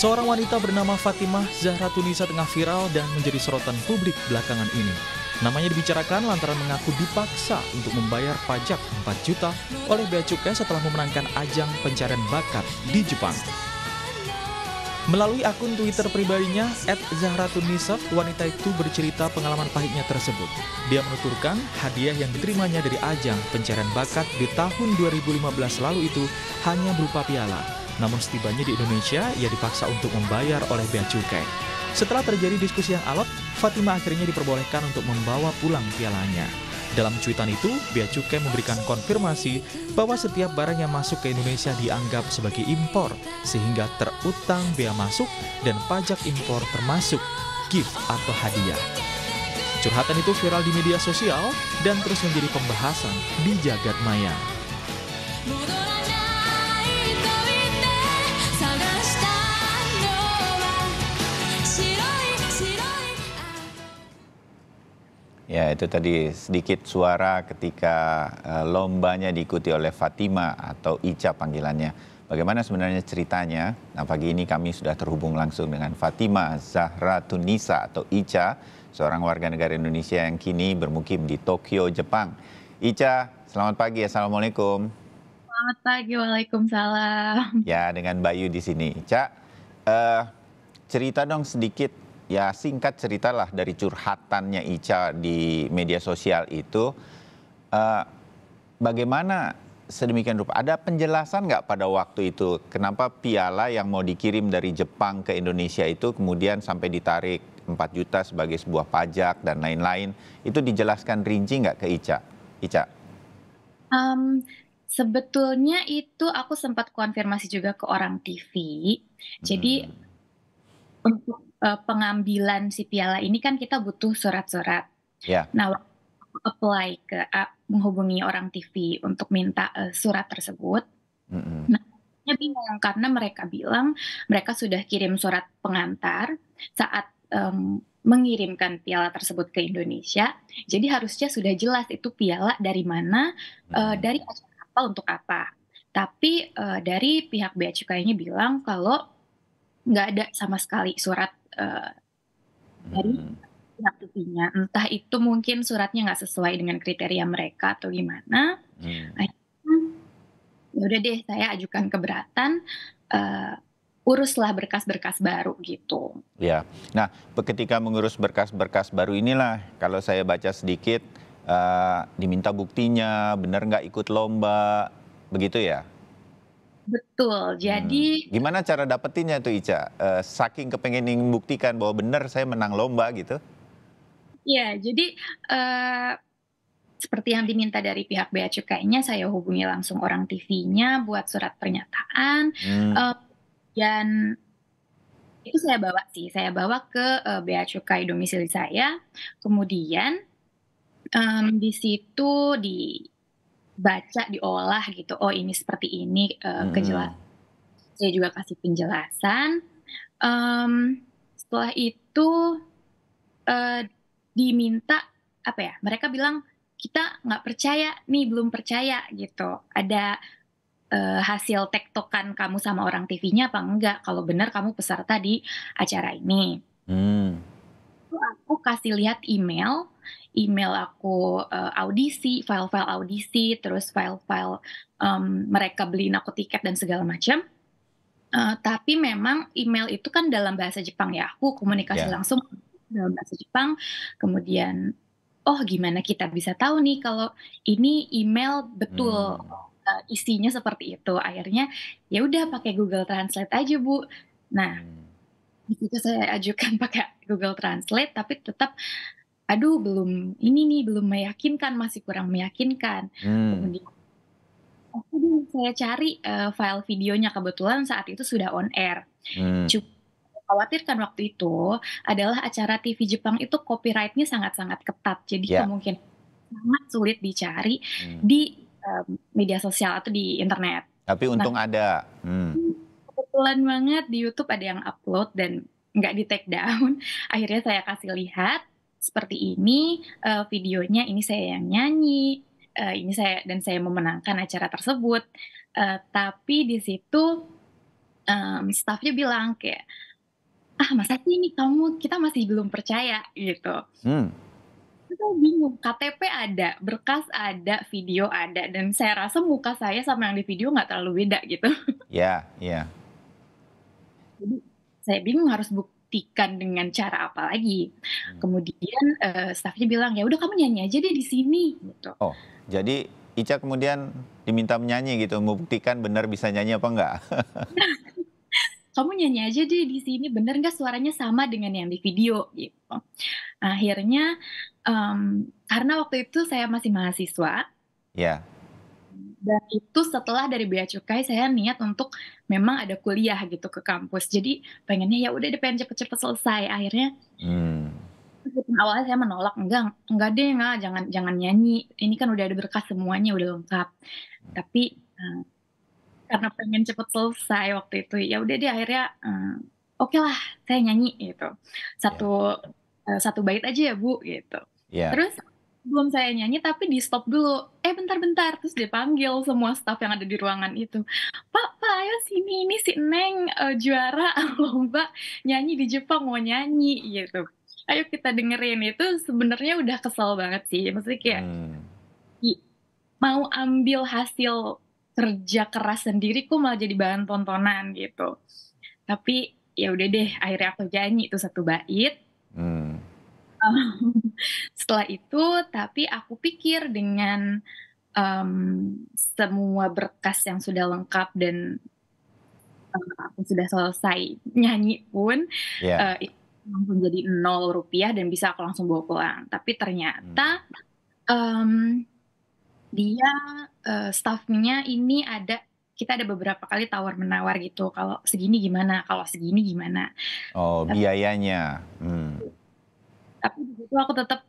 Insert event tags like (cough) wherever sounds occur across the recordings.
Seorang wanita bernama Fatimah Zahra Tunisa tengah viral dan menjadi sorotan publik belakangan ini. Namanya dibicarakan lantaran mengaku dipaksa untuk membayar pajak 4 juta oleh Bea Cukai setelah memenangkan ajang pencarian bakat di Jepang. Melalui akun Twitter pribadinya, at Zahra wanita itu bercerita pengalaman pahitnya tersebut. Dia menuturkan hadiah yang diterimanya dari ajang pencarian bakat di tahun 2015 lalu itu hanya berupa piala. Namun setibanya di Indonesia, ia dipaksa untuk membayar oleh bea cukai. Setelah terjadi diskusi yang alot, Fatima akhirnya diperbolehkan untuk membawa pulang pialanya. Dalam cuitan itu, Bea Cukai memberikan konfirmasi bahwa setiap barang yang masuk ke Indonesia dianggap sebagai impor, sehingga terutang bea masuk dan pajak impor termasuk gift atau hadiah. Curhatan itu viral di media sosial dan terus menjadi pembahasan di jagat maya. Ya itu tadi sedikit suara ketika eh, lombanya diikuti oleh Fatima atau Ica panggilannya. Bagaimana sebenarnya ceritanya? Nah pagi ini kami sudah terhubung langsung dengan Fatima Zahra Tunisa atau Ica, seorang warga negara Indonesia yang kini bermukim di Tokyo, Jepang. Ica, selamat pagi. Assalamualaikum. Selamat pagi, waalaikumsalam. Ya dengan Bayu di sini. Ica, uh, cerita dong sedikit ya singkat ceritalah dari curhatannya Ica di media sosial itu uh, bagaimana sedemikian rupa ada penjelasan nggak pada waktu itu kenapa piala yang mau dikirim dari Jepang ke Indonesia itu kemudian sampai ditarik 4 juta sebagai sebuah pajak dan lain-lain itu dijelaskan rinci nggak ke Ica Ica um, sebetulnya itu aku sempat konfirmasi juga ke orang TV jadi hmm untuk uh, pengambilan si piala ini kan kita butuh surat-surat. Yeah. Nah, apply ke uh, menghubungi orang TV untuk minta uh, surat tersebut. Mm-hmm. Nah, bingung karena mereka bilang mereka sudah kirim surat pengantar saat um, mengirimkan piala tersebut ke Indonesia. Jadi harusnya sudah jelas itu piala dari mana, hmm. uh, dari apa untuk apa. Tapi uh, dari pihak bea cukainya bilang kalau nggak ada sama sekali surat uh, dari hmm. pihak hmm. tutinya. Entah itu mungkin suratnya nggak sesuai dengan kriteria mereka atau gimana. Hmm. Ya udah deh saya ajukan keberatan. Uh, uruslah berkas-berkas baru gitu. Ya, nah ketika mengurus berkas-berkas baru inilah kalau saya baca sedikit uh, diminta buktinya benar nggak ikut lomba begitu ya? Betul. Jadi hmm. gimana cara dapetinnya tuh Ica? Uh, saking kepengen ingin membuktikan bahwa benar saya menang lomba gitu? Ya, jadi uh, seperti yang diminta dari pihak bea cukainya, saya hubungi langsung orang TV-nya buat surat pernyataan hmm. uh, dan itu saya bawa sih, saya bawa ke uh, bea cukai domisili saya, kemudian um, di situ di baca diolah gitu oh ini seperti ini uh, hmm. kejelas saya juga kasih penjelasan um, setelah itu uh, diminta apa ya mereka bilang kita nggak percaya nih belum percaya gitu ada uh, hasil tektokan kamu sama orang TV-nya apa enggak kalau benar kamu peserta di acara ini hmm itu aku kasih lihat email email aku uh, audisi, file-file audisi, terus file-file um, mereka beliin aku tiket dan segala macam. Uh, tapi memang email itu kan dalam bahasa Jepang ya. Aku komunikasi yeah. langsung dalam bahasa Jepang. Kemudian, oh gimana kita bisa tahu nih kalau ini email betul hmm. uh, isinya seperti itu. Akhirnya ya udah pakai Google Translate aja bu. Nah. Hmm itu saya ajukan pakai Google Translate tapi tetap aduh belum ini nih belum meyakinkan masih kurang meyakinkan hmm. kemudian aduh, saya cari uh, file videonya kebetulan saat itu sudah on air hmm. cukup khawatirkan waktu itu adalah acara TV Jepang itu copyrightnya sangat-sangat ketat jadi yeah. Ya. mungkin sangat sulit dicari hmm. di um, media sosial atau di internet tapi untung nah, ada hmm kebetulan banget di YouTube ada yang upload dan nggak di take down. (laughs) Akhirnya saya kasih lihat seperti ini uh, videonya. Ini saya yang nyanyi. Uh, ini saya dan saya memenangkan acara tersebut. Uh, tapi di situ um, staffnya bilang kayak ah masa sih ini kamu kita masih belum percaya gitu. Hmm. Saya bingung KTP ada, berkas ada, video ada, dan saya rasa muka saya sama yang di video nggak terlalu beda gitu. Ya, yeah, ya. Jadi saya bingung harus buktikan dengan cara apa lagi. Hmm. Kemudian uh, staffnya bilang ya udah kamu nyanyi aja deh di sini gitu. Oh, jadi Ica kemudian diminta menyanyi gitu, membuktikan benar bisa nyanyi apa enggak? (laughs) Kamu nyanyi aja deh di sini, benar nggak suaranya sama dengan yang di video gitu. Akhirnya um, karena waktu itu saya masih mahasiswa, ya dan itu setelah dari bea cukai saya niat untuk memang ada kuliah gitu ke kampus jadi pengennya ya udah deh pengen cepet-cepet selesai akhirnya hmm. Awalnya saya menolak enggak enggak deh enggak jangan jangan nyanyi ini kan udah ada berkas semuanya udah lengkap tapi eh, karena pengen cepet selesai waktu itu ya udah deh akhirnya eh, oke okay lah saya nyanyi gitu satu yeah. Ya. uh, satu bait aja ya bu gitu yeah. terus belum saya nyanyi tapi di stop dulu eh bentar-bentar terus dipanggil semua staff yang ada di ruangan itu pak pak ayo sini ini si neng uh, juara (laughs) lomba nyanyi di Jepang mau nyanyi gitu ayo kita dengerin itu sebenarnya udah kesel banget sih maksudnya kayak hmm. mau ambil hasil kerja keras sendiri kok malah jadi bahan tontonan gitu tapi ya udah deh akhirnya aku nyanyi itu satu bait hmm (laughs) setelah itu tapi aku pikir dengan um, semua berkas yang sudah lengkap dan eh, aku sudah selesai nyanyi pun yeah. Iya. uh, langsung jadi nol rupiah dan bisa aku langsung bawa pulang tapi ternyata hmm. um, dia uh, staffnya ini ada kita ada beberapa kali tawar menawar gitu kalau segini gimana kalau segini gimana oh biayanya hmm tapi di situ aku tetap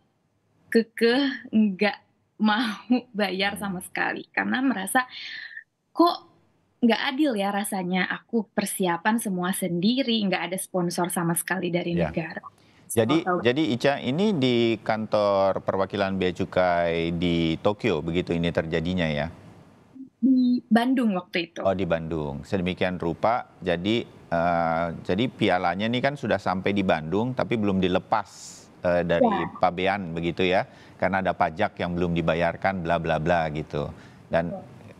kekeh nggak mau (laughs) bayar sama sekali karena merasa kok nggak adil ya rasanya aku persiapan semua sendiri nggak ada sponsor sama sekali dari ya. negara. Jadi oh, jadi Ica ini di kantor perwakilan Bea Cukai di Tokyo begitu ini terjadinya ya? Di Bandung waktu itu. Oh di Bandung. Sedemikian rupa jadi uh, jadi pialanya ini kan sudah sampai di Bandung tapi belum dilepas uh, dari ya. pabean begitu ya karena ada pajak yang belum dibayarkan bla bla bla gitu dan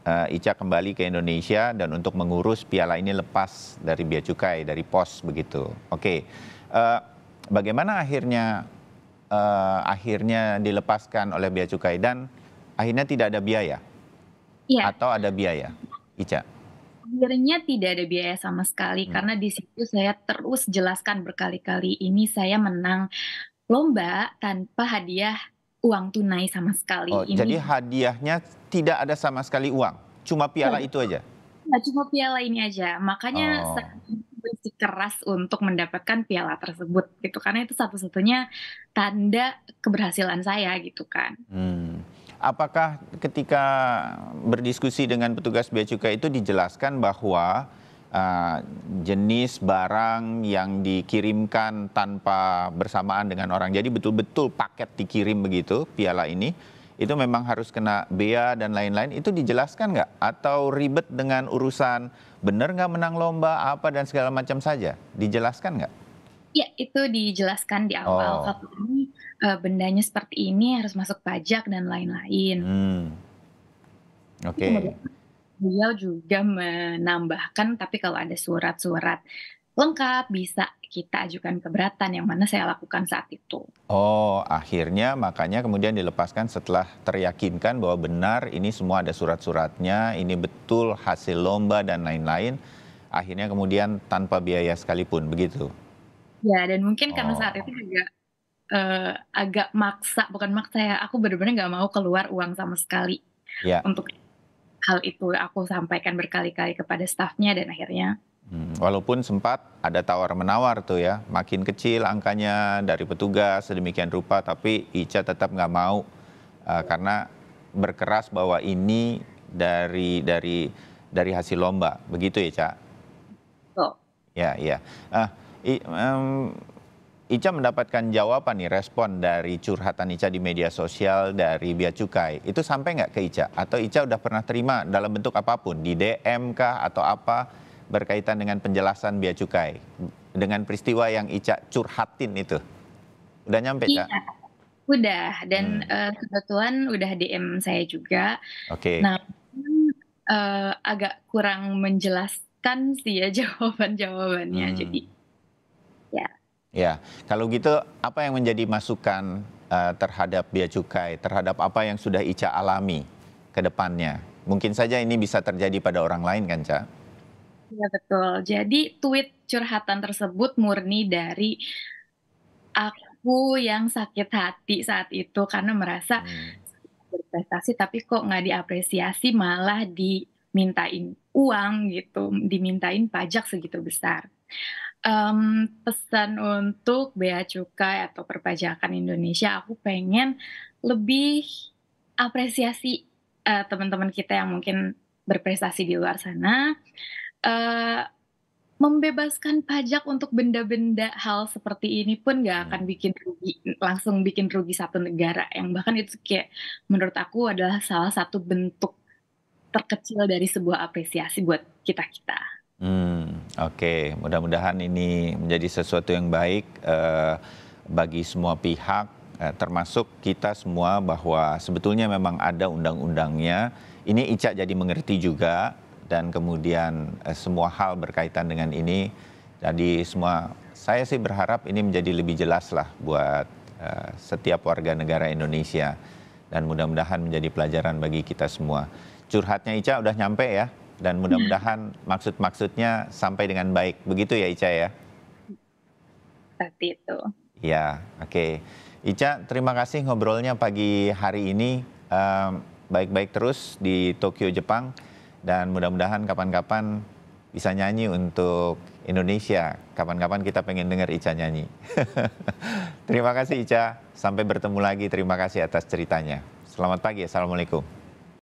uh, Ica kembali ke Indonesia dan untuk mengurus piala ini lepas dari biaya cukai dari pos begitu oke okay. uh, eh, bagaimana akhirnya uh, akhirnya dilepaskan oleh biaya cukai dan akhirnya tidak ada biaya ya. atau ada biaya Ica akhirnya tidak ada biaya sama sekali hmm. karena di situ saya terus jelaskan berkali-kali ini saya menang lomba tanpa hadiah uang tunai sama sekali. Oh, Ini, jadi hadiahnya tidak ada sama sekali uang, cuma piala oh, itu aja? Nah, cuma piala ini aja, makanya oh. saya keras untuk mendapatkan piala tersebut gitu karena itu satu-satunya tanda keberhasilan saya gitu kan. Hmm. Apakah ketika berdiskusi dengan petugas bea cukai itu dijelaskan bahwa Eh, jenis barang yang dikirimkan tanpa bersamaan dengan orang. Jadi betul-betul paket dikirim begitu piala ini itu memang harus kena bea dan lain-lain itu dijelaskan nggak atau ribet dengan urusan benar nggak menang lomba apa dan segala macam saja dijelaskan nggak? Ya itu dijelaskan di awal oh. kalau ini e, bendanya seperti ini harus masuk pajak dan lain-lain. Hmm. Oke. Okay beliau juga menambahkan tapi kalau ada surat-surat lengkap bisa kita ajukan keberatan yang mana saya lakukan saat itu. Oh, akhirnya makanya kemudian dilepaskan setelah teryakinkan bahwa benar ini semua ada surat-suratnya, ini betul hasil lomba dan lain-lain. Akhirnya kemudian tanpa biaya sekalipun begitu. Ya, dan mungkin oh. karena saat itu juga oh. uh, eh, agak maksa, bukan maksa ya, aku benar-benar nggak mau keluar uang sama sekali ya. untuk hal itu aku sampaikan berkali-kali kepada stafnya dan akhirnya hmm, walaupun sempat ada tawar menawar tuh ya, makin kecil angkanya dari petugas sedemikian rupa, tapi Ica tetap nggak mau uh, karena berkeras bahwa ini dari dari dari hasil lomba, begitu ya, Ica? Oh. Ya, ya. Uh, i, um, Ica mendapatkan jawaban nih respon dari curhatan Ica di media sosial dari Bia Cukai. Itu sampai nggak ke Ica? Atau Ica udah pernah terima dalam bentuk apapun di DM kah atau apa berkaitan dengan penjelasan Bia Cukai dengan peristiwa yang Ica curhatin itu? Udah nyampe, Ica? Iya, udah. Dan hmm. uh, kebetulan udah DM saya juga. Oke. Okay. Nah, uh, agak kurang menjelaskan sih ya (laughs) jawaban-jawabannya. Hmm. Jadi Ya, kalau gitu apa yang menjadi masukan uh, terhadap bea cukai, terhadap apa yang sudah Ica alami ke depannya? Mungkin saja ini bisa terjadi pada orang lain kan, Ca? Ya betul. Jadi tweet curhatan tersebut murni dari aku yang sakit hati saat itu karena merasa hmm. berprestasi tapi kok nggak diapresiasi malah dimintain uang gitu, dimintain pajak segitu besar um, pesan untuk bea cukai atau perpajakan Indonesia, aku pengen lebih apresiasi, uh, teman-teman kita yang mungkin berprestasi di luar sana, uh, membebaskan pajak untuk benda-benda hal seperti ini pun gak iya. akan bikin rugi langsung bikin rugi satu negara, yang bahkan itu kayak menurut aku adalah salah satu bentuk terkecil dari sebuah apresiasi buat kita-kita. Hmm, Oke, okay. mudah-mudahan ini menjadi sesuatu yang baik eh, bagi semua pihak, eh, termasuk kita semua bahwa sebetulnya memang ada undang-undangnya. Ini Ica jadi mengerti juga dan kemudian eh, semua hal berkaitan dengan ini. Jadi semua saya sih berharap ini menjadi lebih jelas lah buat eh, setiap warga negara Indonesia dan mudah-mudahan menjadi pelajaran bagi kita semua. Curhatnya Ica udah nyampe ya dan mudah-mudahan maksud-maksudnya sampai dengan baik. Begitu ya Ica ya? Seperti itu. Ya, oke. Okay. Ica, terima kasih ngobrolnya pagi hari ini. Baik-baik terus di Tokyo, Jepang. Dan mudah-mudahan kapan-kapan bisa nyanyi untuk Indonesia. Kapan-kapan kita pengen dengar Ica nyanyi. (laughs) Terima kasih Ica. Sampai bertemu lagi. Terima kasih atas ceritanya. Selamat pagi. Assalamualaikum.